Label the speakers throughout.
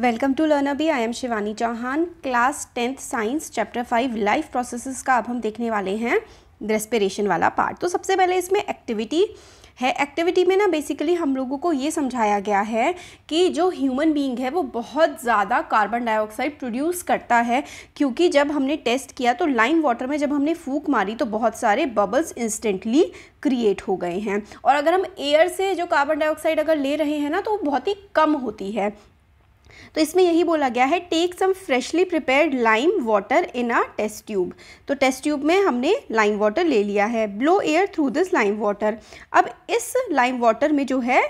Speaker 1: Welcome to learner B I am Shivani Chauhan class tenth science chapter five life processes का अब हम देखने वाले हैं रेस्पिरेशन वाला पार्ट तो सबसे पहले इसमें एक्टिविटी है एक्टिविटी में ना बेसिकली हम लोगों को ये समझाया गया है कि जो ह्यूमन बीइंग है वो बहुत ज़्यादा कार्बन डाइऑक्साइड प्रोड्यूस करता है क्योंकि जब हमने टेस्ट किया तो लाइम वाटर में जब हमने फूक मारी तो बहुत सारे बबल्स इंस्टेंटली क्रिएट हो गए हैं और अगर हम एयर से जो कार्बन डाइऑक्साइड अगर ले रहे हैं ना तो बहुत ही कम होती है तो इसमें यही बोला गया है take some freshly prepared lime water in a test tube तो टेस्ट ट्यूब में हमने लाइम वाटर ले लिया है blow air through this lime water अब इस लाइम वाटर में जो है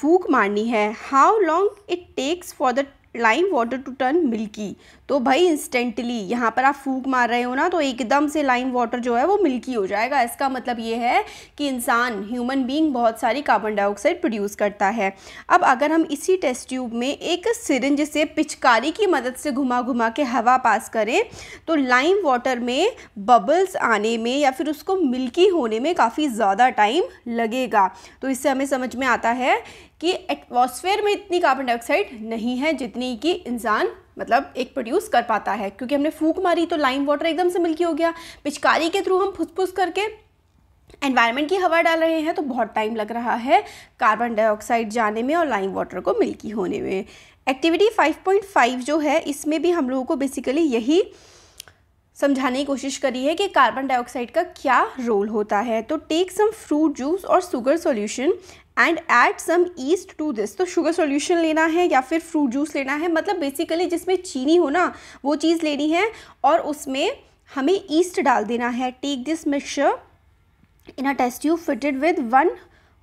Speaker 1: फूक मारनी है how long it takes for the lime water to turn milky तो भाई इंस्टेंटली यहाँ पर आप फूक मार रहे हो ना तो एकदम से लाइम वाटर जो है वो मिल्की हो जाएगा इसका मतलब ये है कि इंसान ह्यूमन बीइंग बहुत सारी कार्बन डाइऑक्साइड प्रोड्यूस करता है अब अगर हम इसी टेस्ट ट्यूब में एक सिरिंज से पिचकारी की मदद से घुमा घुमा के हवा पास करें तो लाइम वाटर में बबल्स आने में या फिर उसको मिल्की होने में काफ़ी ज़्यादा टाइम लगेगा तो इससे हमें समझ में आता है कि एटमॉस्फेयर में इतनी कार्बन डाइऑक्साइड नहीं है जितनी कि इंसान मतलब एक प्रोड्यूस कर पाता है क्योंकि हमने फूक मारी तो लाइम वाटर एकदम से मिल्की हो गया पिचकारी के थ्रू हम फुसफुस करके एनवायरनमेंट की हवा डाल रहे हैं तो बहुत टाइम लग रहा है कार्बन डाइऑक्साइड जाने में और लाइम वाटर को मिल्की होने में एक्टिविटी 5.5 जो है इसमें भी हम लोगों को बेसिकली यही समझाने की कोशिश करी है कि कार्बन डाइऑक्साइड का क्या रोल होता है तो टेक सम फ्रूट जूस और sugar solution and add some yeast to this तो शुगर सॉल्यूशन लेना है या फिर फ्रूट जूस लेना है मतलब बेसिकली जिसमें चीनी हो ना वो चीज़ लेनी है और उसमें हमें ईस्ट डाल देना है take this mixture in a test tube fitted with one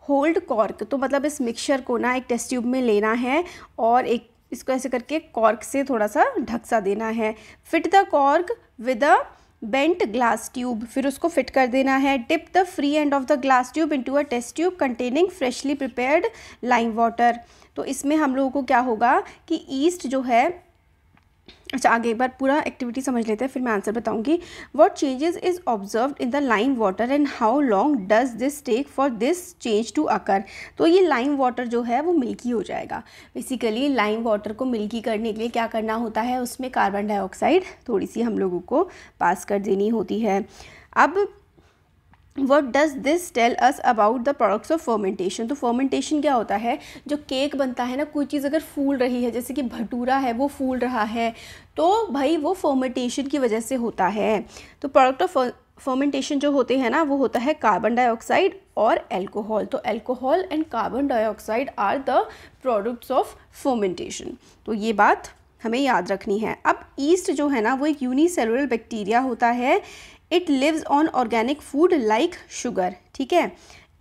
Speaker 1: holed cork तो मतलब इस मिक्सचर को ना एक टेस्ट ट्यूब में लेना है और एक इसको ऐसे करके कॉर्क से थोड़ा सा ढकसा देना है fit the cork with a bent glass tube फिर उसको फिट कर देना है dip the free end of the glass tube into a test tube containing freshly prepared lime water तो इसमें हम लोगों को क्या होगा कि ईस्ट जो है अच्छा आगे एक बार पूरा एक्टिविटी समझ लेते हैं फिर मैं आंसर बताऊंगी what changes is observe in the lime water and how long does this take for this change to occur तो ये लाइम वाटर जो है वो मिल्की हो जाएगा बेसिकली लाइम वाटर को मिल्की करने के लिए क्या करना होता है उसमें कार्बन डाइऑक्साइड थोड़ी सी हम लोगों को पास कर देनी होती है अब what does this tell us about the products of fermentation तो फर्मेंटेशन क्या होता है जो केक बनता है ना कोई चीज़ अगर फूल रही है जैसे कि भटूरा है वो फूल रहा है तो भाई वो फर्मेंटेशन की वजह से होता है तो प्रोडक्ट ऑफ फर्मेंटेशन जो होते हैं ना वो होता है कार्बन डाइऑक्साइड और एल्कोहल तो alcohol and carbon dioxide are the products of fermentation तो ये बात हमें याद रखनी है अब ईस्ट जो है ना वो एक यूनिसेलुलर बैक्टीरिया होता है it lives on organic food like sugar ठीक है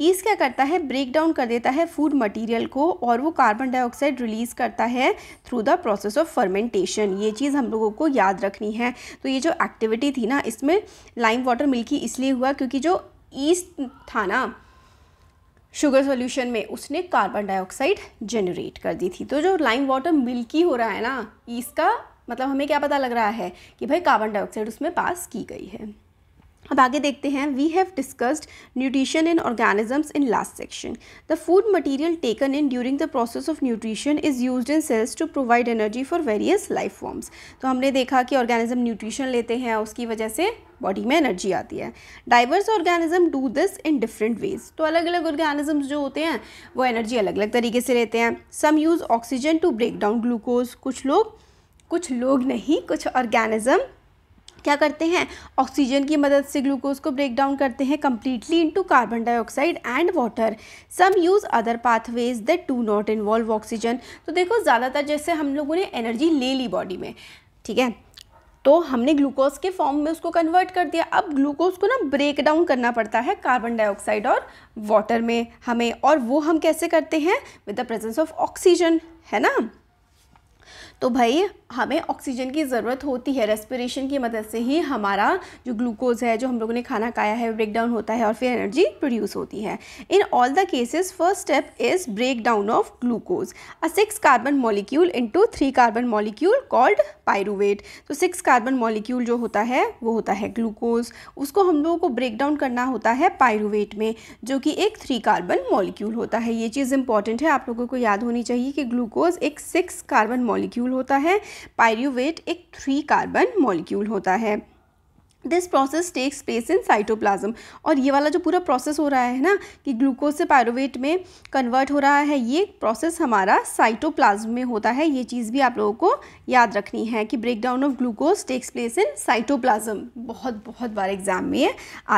Speaker 1: ईस्ट क्या करता है ब्रेक डाउन कर देता है फूड मटेरियल को और वो कार्बन डाइऑक्साइड रिलीज़ करता है through the process of fermentation ये चीज़ हम लोगों को याद रखनी है तो ये जो एक्टिविटी थी ना इसमें लाइम वाटर मिल्की इसलिए हुआ क्योंकि जो ईस्ट था ना शुगर सॉल्यूशन में उसने कार्बन डाइऑक्साइड जनरेट कर दी थी तो जो लाइम वाटर मिल्की हो रहा है ना का मतलब हमें क्या पता लग रहा है कि भाई कार्बन डाइऑक्साइड उसमें पास की गई है अब आगे देखते हैं we have discussed nutrition in organisms in last section the food material taken in during the process of nutrition is use in cells to provide energy for various life forms तो हमने देखा कि ऑर्गेनिज्म न्यूट्रिशन लेते हैं उसकी वजह से body में एनर्जी आती है diverse organism do this in different ways तो अलग अलग ऑर्गेनिजम्स जो होते हैं वो एनर्जी अलग अलग तरीके से लेते हैं some use oxygen to break down glucose कुछ लोग कुछ लोग नहीं कुछ ऑर्गेनिज्म क्या करते हैं ऑक्सीजन की मदद से ग्लूकोज को ब्रेक डाउन करते हैं completely into carbon dioxide and water some use other pathways that do not involve oxygen तो देखो ज़्यादातर जैसे हम लोगों ने एनर्जी ले ली बॉडी में ठीक है तो हमने ग्लूकोज के फॉर्म में उसको कन्वर्ट कर दिया अब ग्लूकोज को ना ब्रेक डाउन करना पड़ता है कार्बन डाइऑक्साइड और वाटर में हमें और वो हम कैसे करते हैं with the presence of oxygen है ना तो भाई हमें ऑक्सीजन की ज़रूरत होती है रेस्पिरेशन की मदद से ही हमारा जो ग्लूकोज है जो हम लोगों ने खाना खाया है ब्रेक डाउन होता है और फिर एनर्जी प्रोड्यूस होती है in all the cases first step is break down of glucose a six carbon molecule into three carbon molecule called pyruvate तो सिक्स कार्बन मॉलिक्यूल जो होता है वो होता है ग्लूकोज उसको हम लोगों को ब्रेक डाउन करना होता है पायरुवेट में जो कि एक थ्री कार्बन मॉलिक्यूल होता है ये चीज़ इंपॉर्टेंट है आप लोगों को याद होनी चाहिए कि ग्लूकोज एक सिक्स कार्बन मॉलिक्यूल मॉलिक्यूल होता है पायरूवेट एक थ्री कार्बन मॉलिक्यूल होता है this process takes place in cytoplasm और ये वाला जो पूरा प्रोसेस हो रहा है ना कि ग्लूकोज से पायरोवेट में कन्वर्ट हो रहा है ये प्रोसेस हमारा साइटोप्लाज्म में होता है ये चीज़ भी आप लोगों को याद रखनी है कि break down of glucose takes place in cytoplasm बहुत बहुत बार एग्जाम में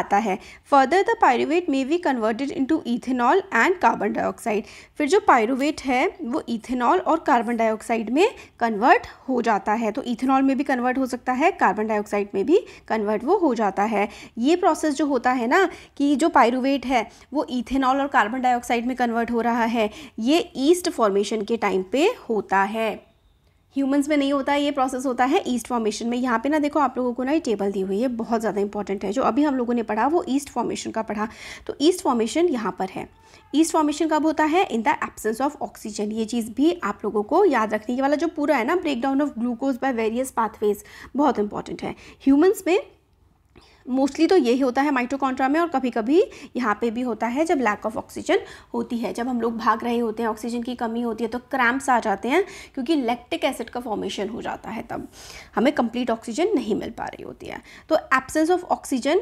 Speaker 1: आता है further the pyruvate may be converted into ethanol and carbon dioxide फिर जो पायरोवेट है वो इथेनॉल और कार्बन डाइऑक्साइड में कन्वर्ट हो जाता है तो इथेनॉल में भी कन्वर्ट हो सकता है कार्बन डाइऑक्साइड में भी कन्वर्ट फॉर्मेट वो हो जाता है ये प्रोसेस जो होता है ना कि जो पायरुवेट है वो इथेनॉल और कार्बन डाइऑक्साइड में कन्वर्ट हो रहा है ये ईस्ट फॉर्मेशन के टाइम पे होता है ह्यूमंस में नहीं होता है ये प्रोसेस होता है ईस्ट फॉर्मेशन में यहाँ पे ना देखो आप लोगों को ना ये टेबल दी हुई है बहुत ज़्यादा इंपॉर्टेंट है जो अभी हम लोगों ने पढ़ा वो ईस्ट फॉर्मेशन का पढ़ा तो ईस्ट फॉर्मेशन यहाँ पर है ईस्ट फॉर्मेशन कब होता है in the absence of oxygen ये चीज़ भी आप लोगों को याद रखने के वाला जो पूरा है ना breakdown of glucose by various pathways बहुत इंपॉर्टेंट है ह्यूमन्स में मोस्टली तो यही होता है माइटोकॉन्ट्रा में और कभी कभी यहाँ पे भी होता है जब लैक ऑफ ऑक्सीजन होती है जब हम लोग भाग रहे होते हैं ऑक्सीजन की कमी होती है तो क्रैम्प्स आ जाते हैं क्योंकि लैक्टिक एसिड का फॉर्मेशन हो जाता है तब हमें कंप्लीट ऑक्सीजन नहीं मिल पा रही होती है तो एब्सेंस ऑफ ऑक्सीजन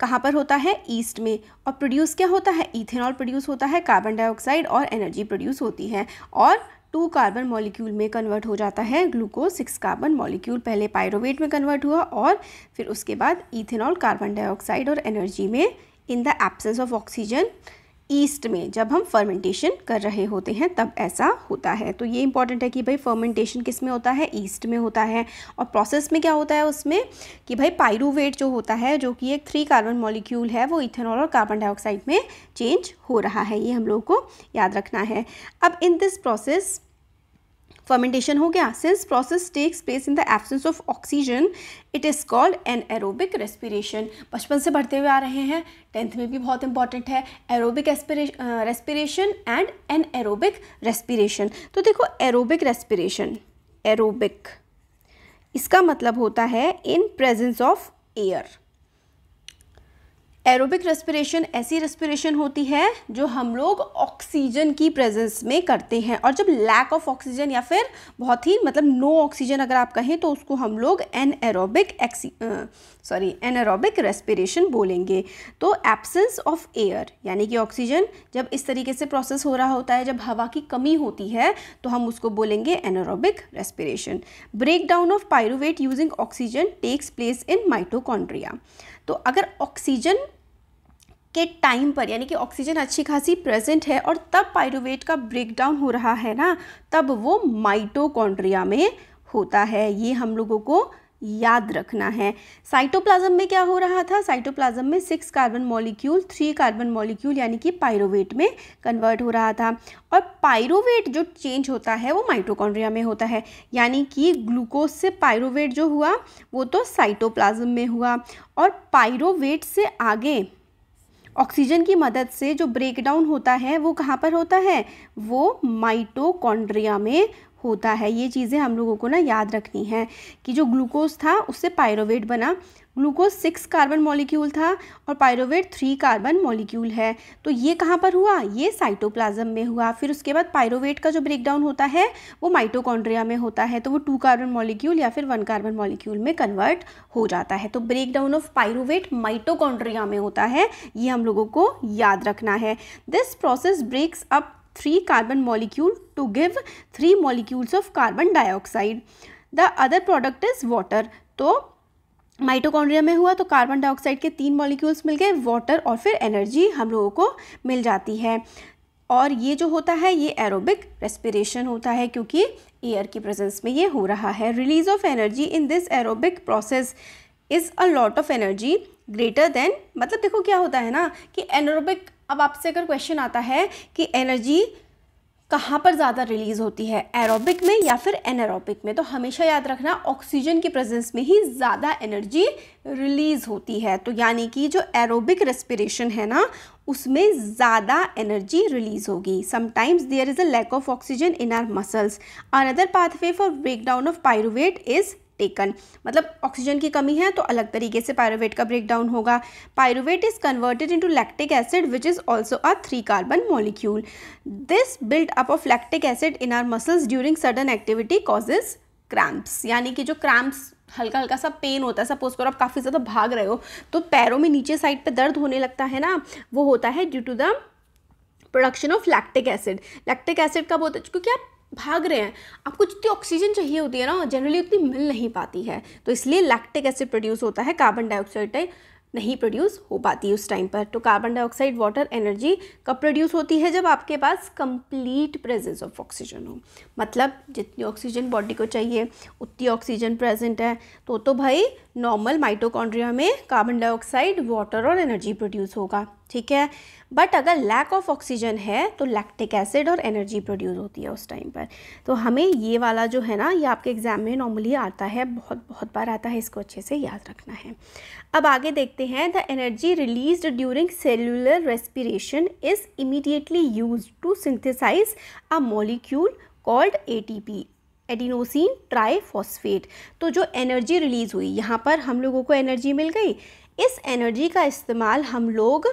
Speaker 1: कहाँ पर होता है ईस्ट में और प्रोड्यूस क्या होता है इथेनॉल प्रोड्यूस होता है कार्बन डाइऑक्साइड और एनर्जी प्रोड्यूस होती है और टू कार्बन मॉलिक्यूल में कन्वर्ट हो जाता है ग्लूकोज सिक्स कार्बन मॉलिक्यूल पहले पायरोवेट में कन्वर्ट हुआ और फिर उसके बाद इथेनॉल कार्बन डाइऑक्साइड और एनर्जी में in the absence of oxygen yeast में जब हम फर्मेंटेशन कर रहे होते हैं तब ऐसा होता है तो ये इंपॉर्टेंट है कि भाई फर्मेंटेशन किस में होता है ईस्ट में होता है और प्रोसेस में क्या होता है उसमें कि भाई पायरूवेट जो होता है जो कि एक थ्री कार्बन मॉलिक्यूल है वो इथेनॉल और कार्बन डाइऑक्साइड में चेंज हो रहा है ये हम लोगों को याद रखना है अब इन दिस प्रोसेस फर्मेंटेशन हो गया since process takes place in the absence of oxygen it is called an aerobic respiration बचपन से बढ़ते हुए आ रहे हैं टेंथ में भी बहुत इंपॉर्टेंट है aerobic respiration and an aerobic respiration तो देखो एरोबिक रेस्पिरेशन एरोबिक इसका मतलब होता है in presence of air aerobic respiration ऐसी रेस्पिरेशन होती है जो हम लोग ऑक्सीजन की प्रेजेंस में करते हैं और जब लैक ऑफ ऑक्सीजन या फिर बहुत ही मतलब नो ऑक्सीजन अगर आप कहें तो उसको हम लोग an aerobic sorry an aerobic respiration बोलेंगे तो एब्सेंस ऑफ एयर यानी कि ऑक्सीजन जब इस तरीके से प्रोसेस हो रहा होता है जब हवा की कमी होती है तो हम उसको बोलेंगे anaerobic respiration break down of pyruvate using oxygen takes place in mitochondria तो अगर ऑक्सीजन के टाइम पर यानी कि ऑक्सीजन अच्छी खासी प्रेजेंट है और तब पायरुवेट का ब्रेकडाउन हो रहा है ना तब वो माइटोकॉन्ड्रिया में होता है ये हम लोगों को याद रखना है साइटोप्लाज्म में क्या हो रहा था साइटोप्लाज्म में six carbon molecule three carbon molecule यानी कि पायरोवेट में कन्वर्ट हो रहा था और पायरोवेट जो चेंज होता है वो माइटोकॉन्ड्रिया में होता है यानी कि ग्लूकोज से पायरोवेट जो हुआ वो तो साइटोप्लाज्म में हुआ और पायरोवेट से आगे ऑक्सीजन की मदद से जो ब्रेकडाउन होता है वो कहाँ पर होता है वो माइटोकॉन्ड्रिया में होता है ये चीज़ें हम लोगों को ना याद रखनी है कि जो ग्लूकोज था उससे पायरोवेट बना ग्लूकोज सिक्स कार्बन मॉलिक्यूल था और पायरोवेट थ्री कार्बन मॉलिक्यूल है तो ये कहाँ पर हुआ ये साइटोप्लाज्म में हुआ फिर उसके बाद पायरोवेट का जो ब्रेकडाउन होता है वो माइटोकॉन्ड्रिया में होता है तो वो टू कार्बन मॉलिक्यूल या फिर वन कार्बन मॉलिक्यूल में कन्वर्ट हो जाता है तो ब्रेकडाउन ऑफ पायरोवेट माइटोकॉन्ड्रिया में होता है ये हम लोगों को याद रखना है this process breaks up three carbon molecule to give three molecules of carbon dioxide the other product is water तो माइटोकॉन्ड्रिया में हुआ तो कार्बन डाइऑक्साइड के तीन मॉलिक्यूल्स मिल गए वाटर और फिर एनर्जी हम लोगों को मिल जाती है और ये जो होता है ये एरोबिक रेस्पिरेशन होता है क्योंकि एयर की प्रेजेंस में ये हो रहा है release of energy in this aerobic process is a lot of energy greater than मतलब देखो क्या होता है ना कि एनरोबिक अब आपसे अगर क्वेश्चन आता है कि एनर्जी कहाँ पर ज़्यादा रिलीज़ होती है एरोबिक में या फिर एनारोबिक में तो हमेशा याद रखना ऑक्सीजन की प्रेजेंस में ही ज़्यादा एनर्जी रिलीज़ होती है तो यानी कि जो एरोबिक रेस्पिरेशन है ना उसमें ज़्यादा एनर्जी रिलीज़ होगी sometimes there is a lack of oxygen in our muscles another pathway for breakdown of pyruvate is taken मतलब ऑक्सीजन की कमी है तो अलग तरीके से पायरोवेट का ब्रेकडाउन होगा pyruvate is converted into lactic acid which is also a three carbon molecule this build up of lactic acid in our muscles during sudden activity causes cramps यानी कि जो क्रैम्प्स हल्का हल्का सा पेन होता है सपोज करो आप काफ़ी ज़्यादा भाग रहे हो तो पैरों में नीचे साइड पे दर्द होने लगता है ना वो होता है due to the production of lactic acid lactic acid कब होता है क्योंकि आप भाग रहे हैं आपको जितनी ऑक्सीजन चाहिए होती है ना जनरली उतनी मिल नहीं पाती है तो इसलिए लैक्टिक एसिड प्रोड्यूस होता है कार्बन डाइऑक्साइड नहीं प्रोड्यूस हो पाती उस टाइम पर तो कार्बन डाइऑक्साइड वाटर एनर्जी कब प्रोड्यूस होती है जब आपके पास कंप्लीट प्रेजेंस ऑफ ऑक्सीजन हो मतलब जितनी ऑक्सीजन बॉडी को चाहिए उतनी ऑक्सीजन प्रेजेंट है तो तो भाई नॉर्मल माइटोकॉन्ड्रिया में कार्बन डाइऑक्साइड वाटर और एनर्जी प्रोड्यूस होगा ठीक है बट अगर लैक ऑफ ऑक्सीजन है तो लैक्टिक एसिड और एनर्जी प्रोड्यूस होती है उस टाइम पर तो हमें ये वाला जो है ना ये आपके एग्ज़ाम में नॉर्मली आता है बहुत बहुत बार आता है इसको अच्छे से याद रखना है अब आगे देखते हैं the energy release during cellular respiration is immediately use to synthesise a molecule called a adenosine triphosphate तो जो एनर्जी रिलीज़ हुई यहाँ पर हम लोगों को एनर्जी मिल गई इस एनर्जी का इस्तेमाल हम लोग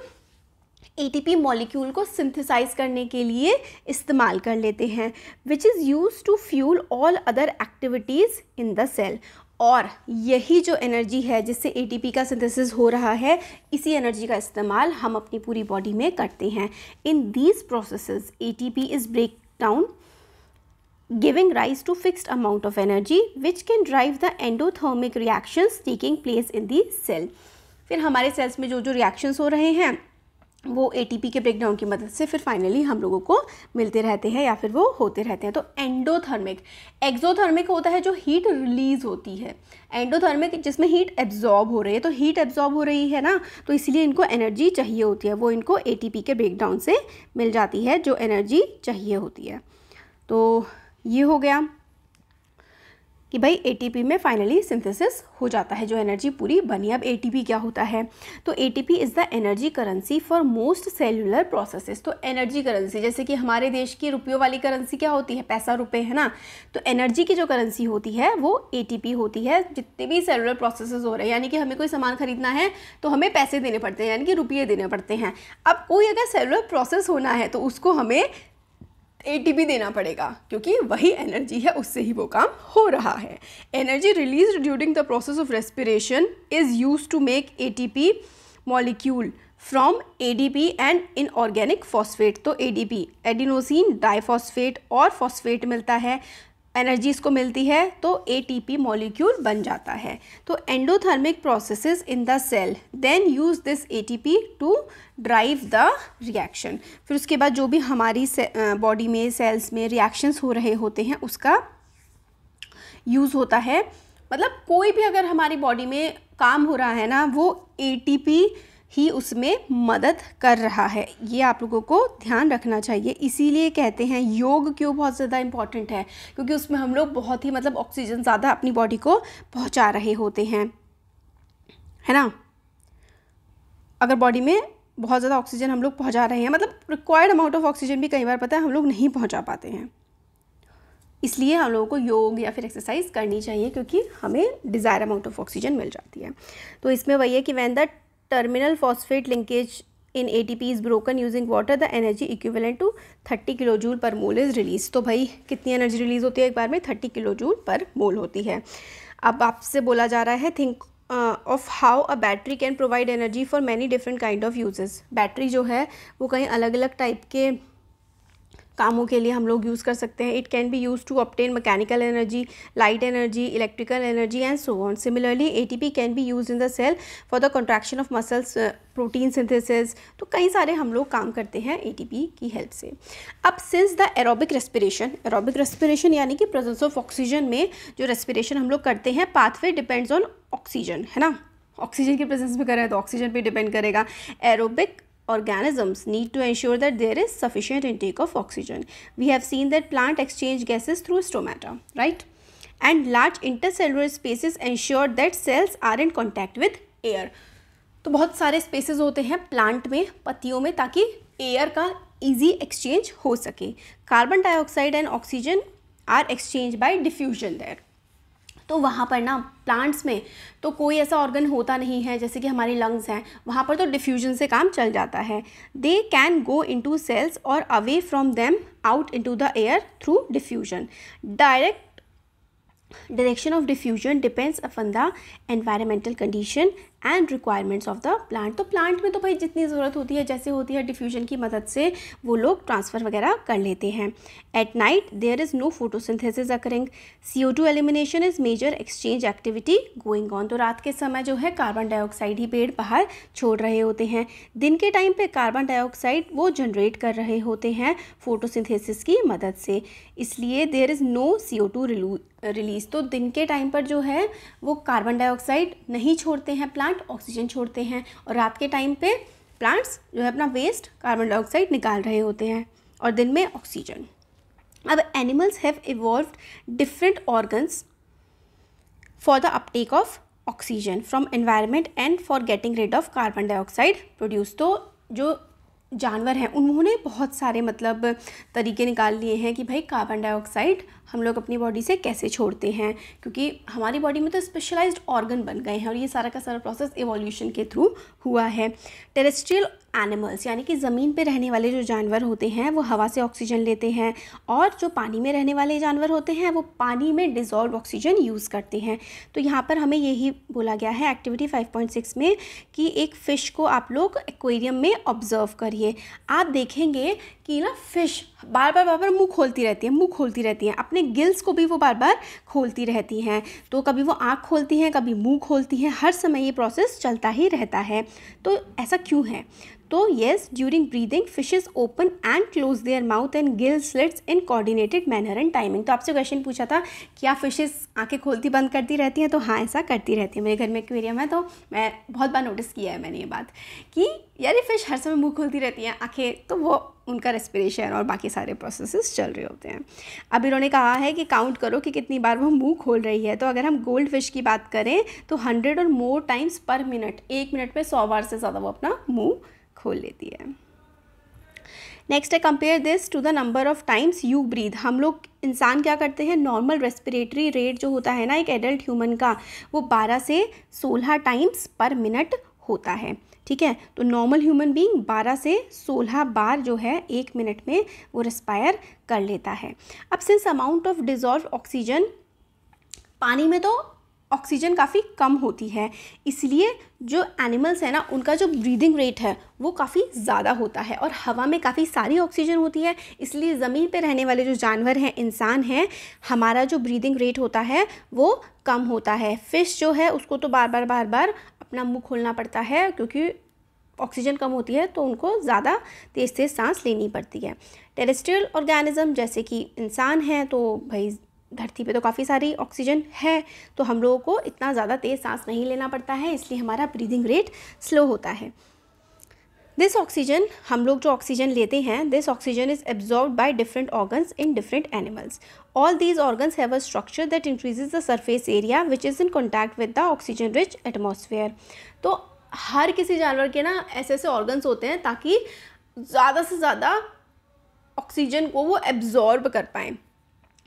Speaker 1: एटीपी मॉलिक्यूल को सिंथेसाइज करने के लिए इस्तेमाल कर लेते हैं which is use to fuel all other activities in the cell और यही जो एनर्जी है जिससे एटीपी का सिंथेसिस हो रहा है इसी एनर्जी का इस्तेमाल हम अपनी पूरी बॉडी में करते हैं in these T ATP is break down giving rise to fixed amount of energy which can drive the endothermic reactions taking place in the cell फिर हमारे सेल्स में जो जो रिएक्शंस हो रहे हैं वो पी के ब्रेकडाउन की मदद से फिर फाइनली हम लोगों को मिलते रहते हैं या फिर वो होते रहते हैं तो एंडोथर्मिक एक्जोथर्मिक होता है जो हीट रिलीज़ होती है एंडोथर्मिक जिसमें हीट एब्जॉर्ब हो रही है तो हीट एब्जॉर्ब हो रही है ना तो इसलिए इनको एनर्जी चाहिए होती है वो इनको पी के ब्रेकडाउन से मिल जाती है जो एनर्जी चाहिए होती है तो ये हो गया कि भाई एटीपी में फाइनली सिंथेसिस हो जाता है जो एनर्जी पूरी बनी अब एटीपी क्या होता है तो ATP is the energy currency for most cellular processes तो एनर्जी करेंसी जैसे कि हमारे देश की रुपयों वाली करेंसी क्या होती है पैसा रुपये है ना तो एनर्जी की जो करेंसी होती है वो ए होती है जितने भी सेलुलर प्रोसेस हो रहे हैं यानी कि हमें कोई सामान खरीदना है तो हमें पैसे देने पड़ते हैं यानी कि रुपये देने पड़ते हैं अब कोई अगर सेलुलर प्रोसेस होना है तो उसको हमें ए देना पड़ेगा क्योंकि वही एनर्जी है उससे ही वो काम हो रहा है energy release during the process of respiration is use to make a molecule from ADP and inorganic phosphate तो एडीपी एडिनोसिन डाइफॉस्फेट और फॉस्फेट मिलता है एनर्जी इसको मिलती है तो एटीपी मॉलिक्यूल बन जाता है तो endothermic processes in the cell then use this ATP to drive the reaction फिर उसके बाद जो भी हमारी बॉडी में सेल्स में रिएक्शंस हो रहे होते हैं उसका यूज़ होता है मतलब कोई भी अगर हमारी बॉडी में काम हो रहा है ना वो ए ही उसमें मदद कर रहा है ये आप लोगों को ध्यान रखना चाहिए इसीलिए कहते हैं योग क्यों बहुत ज़्यादा इम्पॉर्टेंट है क्योंकि उसमें हम लोग बहुत ही मतलब ऑक्सीजन ज़्यादा अपनी बॉडी को पहुँचा रहे होते हैं है ना अगर बॉडी में बहुत ज़्यादा ऑक्सीजन हम लोग पहुँचा रहे हैं मतलब रिक्वायर्ड अमाउंट ऑफ ऑक्सीजन भी कई बार पता है हम लोग नहीं पहुँचा पाते हैं इसलिए हम लोगों को योग या फिर एक्सरसाइज करनी चाहिए क्योंकि हमें डिज़ायर अमाउंट ऑफ ऑक्सीजन मिल जाती है तो इसमें वही है कि when the terminal phosphate linkage in A T P is broken using water the energy equivalent to thirty kilo joule per mole is release तो भाई कितनी एनर्जी रिलीज़ होती है एक बार में थर्टी किलो जूल पर मोल होती है अब आपसे बोला जा रहा है think of how a battery can provide energy for many different kind of usages battery जो है वो कहीं अलग अलग टाइप के कामों के लिए हम लोग यूज़ कर सकते हैं it can be use to obtain mechanical energy light energy electrical energy and so on similarly ATP can be use in the cell for the contraction of muscles protein synthesis तो कई सारे हम लोग काम करते हैं एटीपी की help से अब since the aerobic respiration aerobic respiration यानी कि प्रेजेंस ऑफ ऑक्सीजन में जो रेस्पिरेशन हम लोग करते हैं पाथवे डिपेंड्स ऑन ऑक्सीजन है ना ऑक्सीजन के प्रेजेंस में करें तो ऑक्सीजन पे डिपेंड करेगा aerobic organisms need to ensure that there is sufficient intake of oxygen. We have seen that plant exchange gases through stomata, right? And large intercellular spaces ensure that cells are in contact with air. तो बहुत सारे spaces होते हैं plant में पत्तियों में ताकि air का इजी एक्सचेंज हो सके carbon dioxide and oxygen are exchange by diffusion there तो वहाँ पर ना प्लांट्स में तो कोई ऐसा ऑर्गन होता नहीं है जैसे कि हमारे लंग्स हैं वहाँ पर तो डिफ्यूजन से काम चल जाता है they can go into cells और away from them out into the air through diffusion direct direction of diffusion depends upon the environmental condition and requirements of the plant तो प्लांट में तो भाई जितनी ज़रूरत होती है जैसे होती है डिफ्यूजन की मदद से वो लोग ट्रांसफ़र वगैरह कर लेते हैं at night there is no photosynthesis occurring C O two elimination is major exchange activity going on तो रात के समय जो है कार्बन डाइऑक्साइड ही पेड़ बाहर छोड़ रहे होते हैं दिन के टाइम पर कार्बन डाइऑक्साइड वो जनरेट कर रहे होते हैं फोटोसिंथेसिस की मदद से इसलिए there is no C O two release तो दिन के टाइम पर जो है वो कार्बन डाइऑक्साइड नहीं छोड़ते हैं प्लांट प्लांट ऑक्सीजन छोड़ते हैं और रात के टाइम पे प्लांट्स जो है अपना वेस्ट कार्बन डाइऑक्साइड निकाल रहे होते हैं और दिन में ऑक्सीजन अब animals have evolve different organs for the uptake of oxygen from environment and for getting rid of carbon dioxide produce तो जो जानवर हैं उन्होंने बहुत सारे मतलब तरीके निकाल लिए हैं कि भाई कार्बन डाइऑक्साइड हम लोग अपनी बॉडी से कैसे छोड़ते हैं क्योंकि हमारी बॉडी में तो स्पेशलाइज्ड ऑर्गन बन गए हैं और ये सारा का सारा प्रोसेस इवोल्यूशन के थ्रू हुआ है टेरेस्ट्रियल एनिमल्स यानी कि ज़मीन पे रहने वाले जो जानवर होते हैं वो हवा से ऑक्सीजन लेते हैं और जो पानी में रहने वाले जानवर होते हैं वो पानी में डिज़ोल्व ऑक्सीजन यूज़ करते हैं तो यहाँ पर हमें यही बोला गया है एक्टिविटी 5.6 में कि एक फ़िश को आप लोग एक्वेरियम में ऑब्ज़र्व करिए आप देखेंगे कि ना फ़िश बार बार बार बार मुँह खोलती रहती है मुँह खोलती रहती है अपने अपने गिल्स को भी वो बार बार खोलती रहती हैं तो कभी वो आँख खोलती हैं कभी मुँह खोलती हैं हर समय ये प्रोसेस चलता ही रहता है तो ऐसा क्यों है तो yes during breathing fishes open and close their mouth and gill slits in coordinated manner and timing तो आपसे क्वेश्चन पूछा था क्या फिशेज आंखें खोलती बंद करती रहती हैं तो हाँ ऐसा करती रहती है मेरे घर में एक्वेरियम है तो मैं बहुत बार नोटिस किया है मैंने ये बात कि यार ये फिश हर समय मुँह खोलती रहती हैं आँखें तो वो उनका रेस्पिरेशन और बाकी सारे प्रोसेसेस चल रहे होते हैं अब इन्होंने कहा है कि काउंट करो कि कितनी बार वो मुंह खोल रही है तो अगर हम गोल्ड फिश की बात करें तो हंड्रेड और मोर टाइम्स पर मिनट एक मिनट में सौ बार से ज़्यादा वो अपना मुँह खोल लेती है नेक्स्ट है compare this to the number of times you breathe हम लोग इंसान क्या करते हैं नॉर्मल रेस्पिरेटरी रेट जो होता है ना एक एडल्ट ह्यूमन का वो 12 से 16 टाइम्स पर मिनट होता है ठीक है तो नॉर्मल ह्यूमन बीइंग 12 से 16 बार जो है एक मिनट में वो रिस्पायर कर लेता है अब since amount of dissolve oxygen पानी में तो ऑक्सीजन काफ़ी कम होती है इसलिए जो एनिमल्स हैं ना उनका जो ब्रीदिंग रेट है वो काफ़ी ज़्यादा होता है और हवा में काफ़ी सारी ऑक्सीजन होती है इसलिए ज़मीन पर रहने वाले जो जानवर हैं इंसान हैं हमारा जो ब्रीदिंग रेट होता है वो कम होता है फ़िश जो है उसको तो बार बार बार बार अपना मुंह खोलना पड़ता है क्योंकि ऑक्सीजन कम होती है तो उनको ज़्यादा तेज़ तेज़ सांस लेनी पड़ती है टेरेस्ट्रियल ऑर्गेनिज़म जैसे कि इंसान हैं तो भाई धरती पे तो काफ़ी सारी ऑक्सीजन है तो हम लोगों को इतना ज़्यादा तेज़ सांस नहीं लेना पड़ता है इसलिए हमारा ब्रीदिंग रेट स्लो होता है दिस ऑक्सीजन हम लोग जो ऑक्सीजन लेते हैं this oxygen is absorb by different organs in different animals all these organs have a structure that increases the surface area which is in contact with the oxygen rich atmosphere तो हर किसी जानवर के ना ऐसे ऐसे ऑर्गन्स होते हैं ताकि ज़्यादा से ज़्यादा ऑक्सीजन को वो एब्जॉर्ब कर पाएँ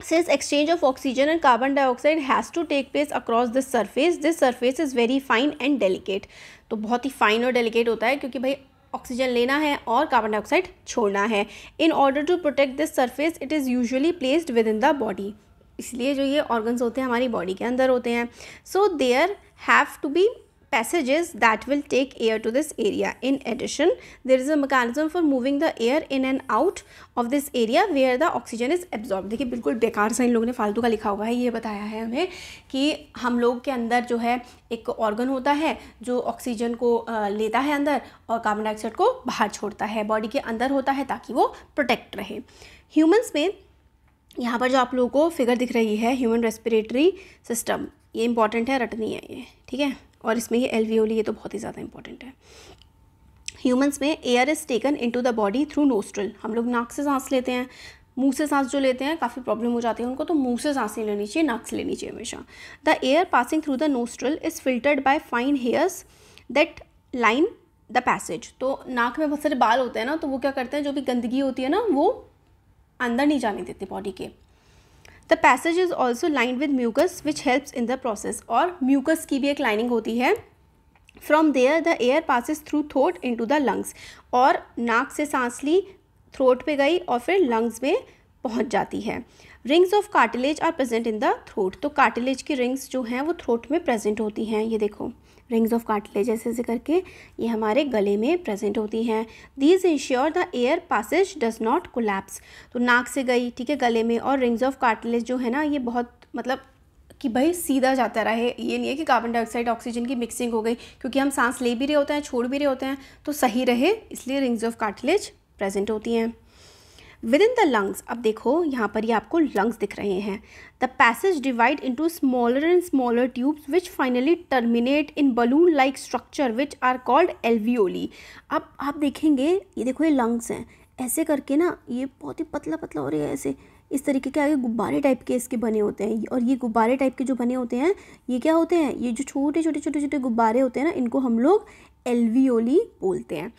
Speaker 1: since exchange of oxygen and carbon dioxide has to take place across this surface this surface is very fine and delicate तो बहुत ही फाइन और डेलीकेट होता है क्योंकि भाई ऑक्सीजन लेना है और कार्बन डाइऑक्साइड छोड़ना है in order to protect this surface it is usually placed within the body इसलिए जो ये ऑर्गन्स होते हैं हमारी बॉडी के अंदर होते हैं so there have to be passages that will take air to this area. In addition, there is a mechanism for moving the air in and out of this area where the oxygen is absorbed. देखिए बिल्कुल बेकार सा इन लोगों ने फालतू का लिखा हुआ है ये बताया है हमें कि हम लोग के अंदर जो है एक ऑर्गन होता है जो ऑक्सीजन को लेता है अंदर और कार्बन डाइऑक्साइड को बाहर छोड़ता है बॉडी के अंदर होता है ताकि वो प्रोटेक्ट रहे ह्यूमंस में यहाँ पर जो आप लोगों को फिगर दिख रही है ह्यूमन रेस्पिरेटरी सिस्टम ये इंपॉर्टेंट है रटनी है ये ठीक है और इसमें ये एल्वियोली ये तो बहुत ही ज़्यादा इंपॉर्टेंट है ह्यूमंस में air is taken to the body through nostril हम लोग नाक से सांस लेते हैं मुंह से सांस जो लेते हैं काफ़ी प्रॉब्लम हो जाती है उनको तो मुंह से सांस नहीं लेनी चाहिए नाक से लेनी चाहिए हमेशा the air passing through the nostril is filtered by fine hairs that line the passage तो नाक में बहुत सारे बाल होते हैं ना तो वो क्या करते हैं जो भी गंदगी होती है ना वो अंदर नहीं जाने देते बॉडी के the passage is also lined with mucus which helps in the process और म्यूकस की भी एक लाइनिंग होती है from there the air passes through throat into the lungs और नाक से सांस ली थ्रोट पे गई और फिर लंग्स में पहुंच जाती है rings of cartilage are present in the throat तो कार्टिलेज की रिंग्स जो हैं वो थ्रोट में प्रेजेंट होती हैं ये देखो रिंग्स ऑफ कार्टिलेज ऐसे ऐसे करके ये हमारे गले में प्रेजेंट होती हैं these ensure the air passage does not collapse तो नाक से गई ठीक है गले में और रिंग्स ऑफ कार्टिलेज जो है ना ये बहुत मतलब कि भाई सीधा जाता रहे ये नहीं है कि कार्बन डाइऑक्साइड ऑक्सीजन की मिक्सिंग हो गई क्योंकि हम सांस ले भी रहे होते हैं छोड़ भी रहे होते हैं तो सही रहे इसलिए रिंग्स ऑफ कार्टिलेज प्रेजेंट होती हैं विद इन द लंग्स अब देखो यहाँ पर ये आपको लंग्स दिख रहे हैं the passage divide into smaller and smaller tubes which finally terminate in balloon like structure which are called alveoli अब आप देखेंगे ये देखो ये लंग्स हैं ऐसे करके ना ये बहुत ही पतला पतला हो रही है ऐसे इस तरीके के आगे गुब्बारे टाइप के इसके बने होते हैं और ये गुब्बारे टाइप के जो बने होते हैं ये क्या होते हैं ये जो छोटे छोटे छोटे छोटे गुब्बारे होते हैं ना इनको हम लोग एल्वियोली बोलते हैं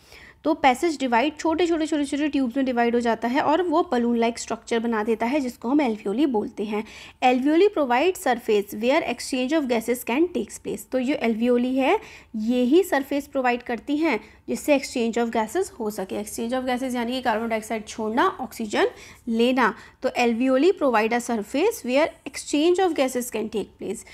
Speaker 1: तो पैसेज डिवाइड छोटे छोटे छोटे छोटे ट्यूब्स में डिवाइड हो जाता है और वो बलून लाइक स्ट्रक्चर बना देता है जिसको हम एल्वियोली बोलते हैं alveoli provide surface where exchange of gases can takes place तो ये एल्वियोली है ये ही सरफेस प्रोवाइड करती हैं जिससे एक्सचेंज ऑफ गैसेज हो सके एक्सचेंज ऑफ गैसेज यानी कि कार्बन डाइऑक्साइड छोड़ना ऑक्सीजन लेना तो alveoli provide a surface where exchange of gases can take place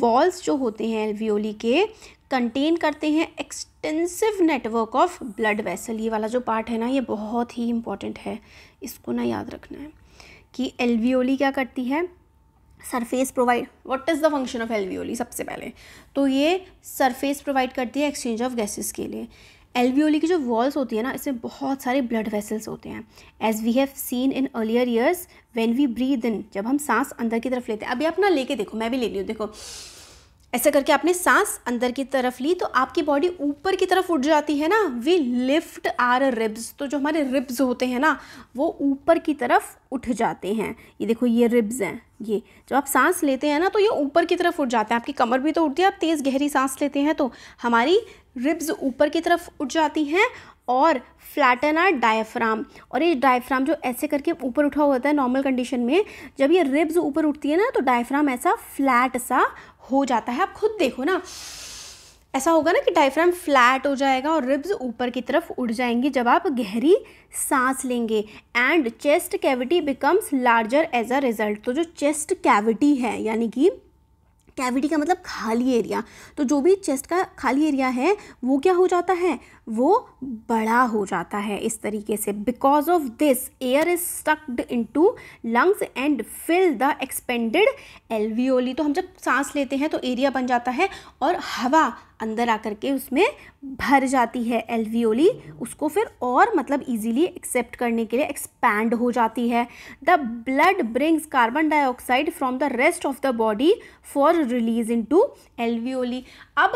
Speaker 1: walls जो होते हैं एल्वियोली के कंटेन करते हैं ex extensive network of blood vessel ये वाला जो पार्ट है ना ये बहुत ही इम्पॉर्टेंट है इसको ना याद रखना है कि एलवीओली क्या करती है surface provide what is the function of alveoli सबसे पहले तो ये सरफेस प्रोवाइड करती है एक्सचेंज ऑफ गैसेस के लिए एलवीओली की जो वॉल्स होती है ना इसमें बहुत सारे ब्लड वेसल्स होते हैं as we have seen in earlier years when we breathe in जब हम सांस अंदर की तरफ लेते हैं अभी अपना लेके देखो मैं भी ले रही हूँ देखो ऐसा करके आपने सांस अंदर की तरफ ली तो आपकी बॉडी ऊपर की तरफ उठ जाती है ना वी लिफ्ट आर रिब्स तो जो हमारे रिब्स होते हैं ना वो ऊपर की तरफ उठ जाते हैं ये देखो ये रिब्स हैं ये जब आप सांस लेते हैं ना तो ये ऊपर की तरफ उठ जाते हैं आपकी कमर भी तो उठती है आप तेज़ गहरी सांस लेते हैं तो हमारी रिब्स ऊपर की तरफ उठ जाती हैं और फ्लैटन आर डायफ्राम और ये डायफ्राम जो ऐसे करके ऊपर उठा हुआ होता है नॉर्मल कंडीशन में जब ये रिब्स ऊपर उठती है ना तो डायफ्राम ऐसा फ्लैट सा हो जाता है आप खुद देखो ना ऐसा होगा ना कि डायफ्राम फ्लैट हो जाएगा और रिब्स ऊपर की तरफ उड़ जाएंगी जब आप गहरी सांस लेंगे and chest cavity becomes larger as a result तो जो चेस्ट कैविटी है यानी कि कैविटी का मतलब खाली एरिया तो जो भी चेस्ट का खाली एरिया है वो क्या हो जाता है वो बड़ा हो जाता है इस तरीके से because of this air is stucked into lungs and fill the expanded alveoli तो हम जब सांस लेते हैं तो एरिया बन जाता है और हवा अंदर आकर के उसमें भर जाती है एलवीओली उसको फिर और मतलब इजीली एक्सेप्ट करने के लिए एक्सपैंड हो जाती है the blood brings carbon dioxide from the rest of the body for release into alveoli अब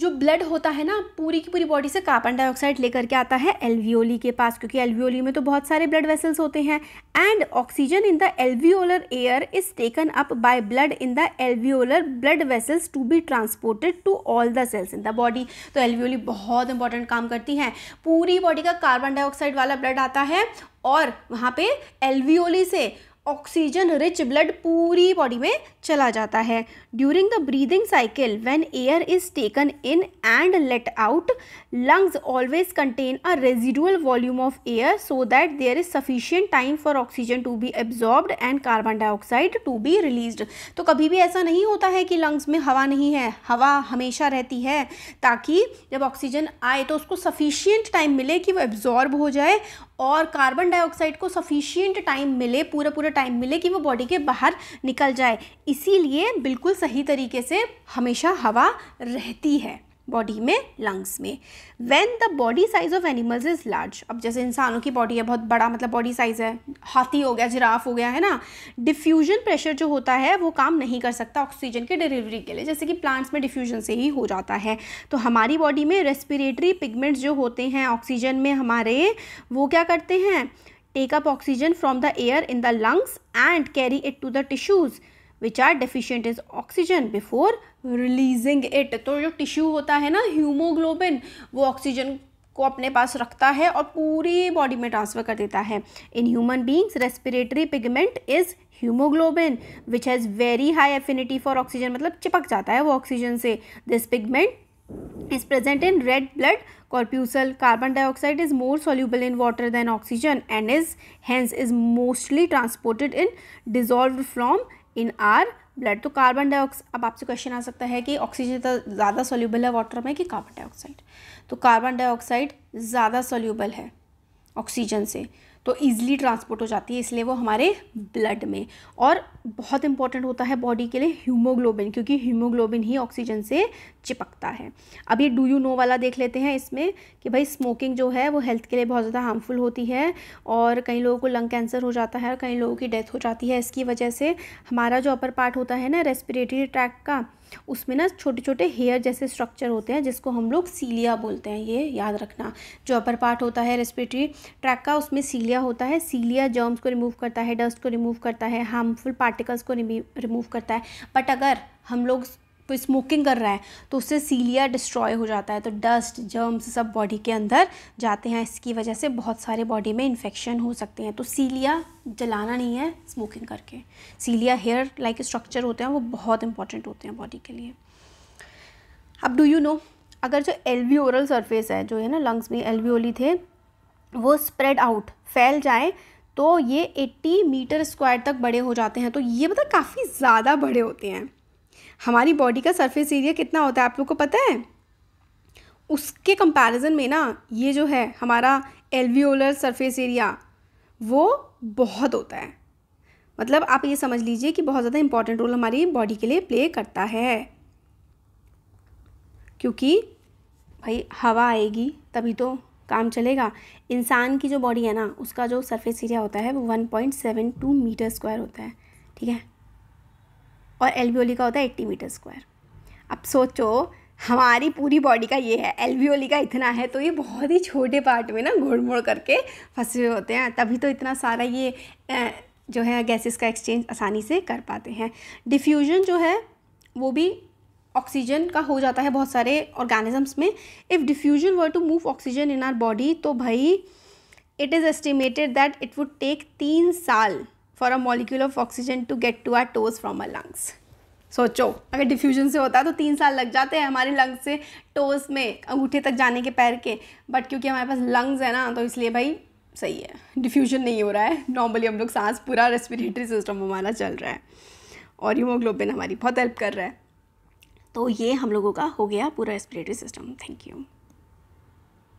Speaker 1: जो ब्लड होता है ना पूरी की पूरी बॉडी से कार्बन डाइऑक्साइड लेकर के आता है एल्वियोली के पास क्योंकि एल्वियोली में तो बहुत सारे ब्लड वेसल्स होते हैं and oxygen in the alveolar air is taken up by blood in the alveolar blood vessels to be transported to all the cells in the body तो एल्वियोली बहुत इंपॉर्टेंट काम करती हैं पूरी बॉडी का carbon dioxide वाला blood आता है और वहाँ पे एल्वियोली से ऑक्सीजन रिच ब्लड पूरी बॉडी में चला जाता है during the breathing cycle when air is taken in and let out lungs always contain a residual volume of air so that there is sufficient time for oxygen to be absorbed and carbon dioxide to be release तो कभी भी ऐसा नहीं होता है कि lungs में हवा नहीं है हवा हमेशा रहती है ताकि जब ऑक्सीजन आए तो उसको सफिशियंट टाइम मिले कि वो एब्जॉर्ब हो जाए और कार्बन डाइऑक्साइड को सफिशियंट टाइम मिले पूरा पूरा टाइम मिले कि वो बॉडी के बाहर निकल जाए इसीलिए बिल्कुल सही तरीके से हमेशा हवा रहती है बॉडी में लंग्स में when the body size of animals is large अब जैसे इंसानों की बॉडी है बहुत बड़ा मतलब बॉडी साइज़ है हाथी हो गया जिराफ हो गया है ना डिफ्यूजन प्रेशर जो होता है वो काम नहीं कर सकता ऑक्सीजन के डिलीवरी के लिए जैसे कि प्लांट्स में डिफ्यूजन से ही हो जाता है तो हमारी बॉडी में रेस्पिरेटरी पिगमेंट्स जो होते हैं ऑक्सीजन में हमारे वो क्या करते हैं take up oxygen from the air in the lungs and carry it to the tissues which are deficient is oxygen before releasing it तो जो टिश्यू होता है ना ह्यूमोग्लोबिन वो ऑक्सीजन को अपने पास रखता है और पूरी बॉडी में ट्रांसफ़र कर देता है in human beings respiratory pigment is haemoglobin which has very high affinity for oxygen मतलब चिपक जाता है वो ऑक्सीजन से this pigment is present in red blood corpuscle carbon dioxide is more soluble in water than oxygen and is hence is mostly transported in dissolve from in our blood तो carbon dioxide अब आपसे question आ सकता है कि oxygen ज़्यादा soluble है water में कि कार्बन डाइऑक्साइड तो कार्बन डाइऑक्साइड ज़्यादा सोल्यूबल है ऑक्सीजन से तो ईज़िली ट्रांसपोर्ट हो जाती है इसलिए वो हमारे ब्लड में और बहुत इंपॉर्टेंट होता है बॉडी के लिए हीमोग्लोबिन क्योंकि हीमोग्लोबिन ही ऑक्सीजन से चिपकता है अब ये डू यू नो वाला देख लेते हैं इसमें कि भाई स्मोकिंग जो है वो हेल्थ के लिए बहुत ज़्यादा हार्मफुल होती है और कई लोगों को लंग कैंसर हो जाता है और कई लोगों की डेथ हो जाती है इसकी वजह से हमारा जो अपर पार्ट होता है ना रेस्पिरेटरी ट्रैक का उसमें ना छोटे छोटे हेयर जैसे स्ट्रक्चर होते हैं जिसको हम लोग सीलिया बोलते हैं ये याद रखना जो अपर पार्ट होता है रेस्पिरेटरी ट्रैक का उसमें सीलिया होता है सीलिया जर्म्स को रिमूव करता है डस्ट को रिमूव करता है हार्मफुल पार्टिकल्स को रिमूव करता है बट अगर हम लोग कोई स्मोकिंग कर रहा है तो उससे सीलिया डिस्ट्रॉय हो जाता है तो डस्ट जर्म्स सब बॉडी के अंदर जाते हैं इसकी वजह से बहुत सारे बॉडी में इन्फेक्शन हो सकते हैं तो सीलिया जलाना नहीं है स्मोकिंग करके सीलिया हेयर लाइक स्ट्रक्चर होते हैं वो बहुत इंपॉर्टेंट होते हैं बॉडी के लिए अब डू यू नो अगर जो एल्वियोरल सर्फेस सरफेस है जो है ना लंग्स में एल्वियोली थे वो स्प्रेड आउट फैल जाए तो ये 80 मीटर स्क्वायर तक बड़े हो जाते हैं तो ये मतलब काफ़ी ज़्यादा बड़े होते हैं हमारी बॉडी का सरफेस एरिया कितना होता है आप लोग को पता है उसके कंपैरिजन में ना ये जो है हमारा एल्वियोलर सरफेस एरिया वो बहुत होता है मतलब आप ये समझ लीजिए कि बहुत ज़्यादा इंपॉर्टेंट रोल हमारी बॉडी के लिए प्ले करता है क्योंकि भाई हवा आएगी तभी तो काम चलेगा इंसान की जो बॉडी है ना उसका जो सरफेस एरिया होता है वो 1.72 मीटर स्क्वायर होता है ठीक है और एलवीओली का होता है एट्टी मीटर स्क्वायर अब सोचो हमारी पूरी बॉडी का ये है एलवीओली का इतना है तो ये बहुत ही छोटे पार्ट में ना घोड़ मुड़ करके फंसे हुए होते हैं तभी तो इतना सारा ये जो है गैसेस का एक्सचेंज आसानी से कर पाते हैं डिफ्यूजन जो है वो भी ऑक्सीजन का हो जाता है बहुत सारे ऑर्गेनिजम्स में if diffusion were to move oxygen in our body तो भाई it is estimated that it would take तीन साल for a molecule of oxygen to get to our toes from a lungs सोचो अगर डिफ्यूजन से होता है तो तीन साल लग जाते हैं हमारे लंग्स से टोज में अंगूठे तक जाने के पैर के बट क्योंकि हमारे पास लंग्स है ना तो इसलिए भाई सही है डिफ्यूजन नहीं हो रहा है नॉर्मली हम लोग सांस पूरा रेस्पिरेटरी सिस्टम हमारा चल रहा है और हीमोग्लोबिन हमारी बहुत हेल्प कर रहा है तो ये हम लोगों का हो गया पूरा रेस्पिरेटरी सिस्टम थैंक यू